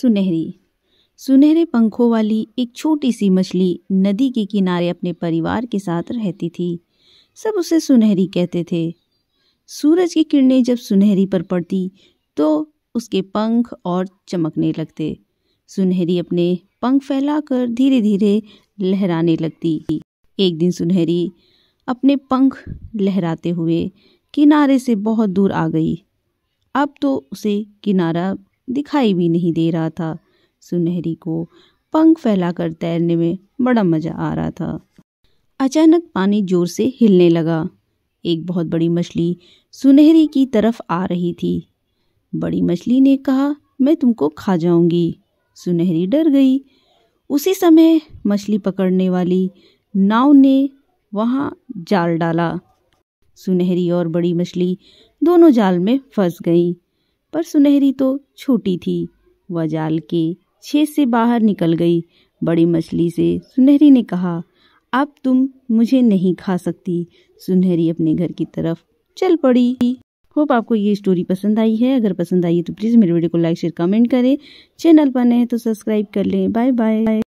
सुनहरी सुनहरे पंखों वाली एक छोटी सी मछली नदी के किनारे अपने परिवार के साथ रहती थी सब उसे सुनहरी कहते थे सूरज की किरणें जब सुनहरी पर पड़ती तो उसके पंख और चमकने लगते सुनहरी अपने पंख फैलाकर धीरे धीरे लहराने लगती एक दिन सुनहरी अपने पंख लहराते हुए किनारे से बहुत दूर आ गई अब तो उसे किनारा दिखाई भी नहीं दे रहा था सुनहरी को पंख फैलाकर तैरने में बड़ा मज़ा आ रहा था अचानक पानी जोर से हिलने लगा एक बहुत बड़ी मछली सुनहरी की तरफ आ रही थी बड़ी मछली ने कहा मैं तुमको खा जाऊंगी सुनहरी डर गई उसी समय मछली पकड़ने वाली नाव ने वहां जाल डाला सुनहरी और बड़ी मछली दोनों जाल में फंस गई पर सुनहरी तो छोटी थी वह जाल के छेद से बाहर निकल गई बड़ी मछली से सुनहरी ने कहा अब तुम मुझे नहीं खा सकती सुनहरी अपने घर की तरफ चल पड़ी होप आपको ये स्टोरी पसंद आई है अगर पसंद आई है तो प्लीज़ मेरे वीडियो को लाइक शेयर कमेंट करें चैनल पर नए तो सब्सक्राइब कर लें बाय बाय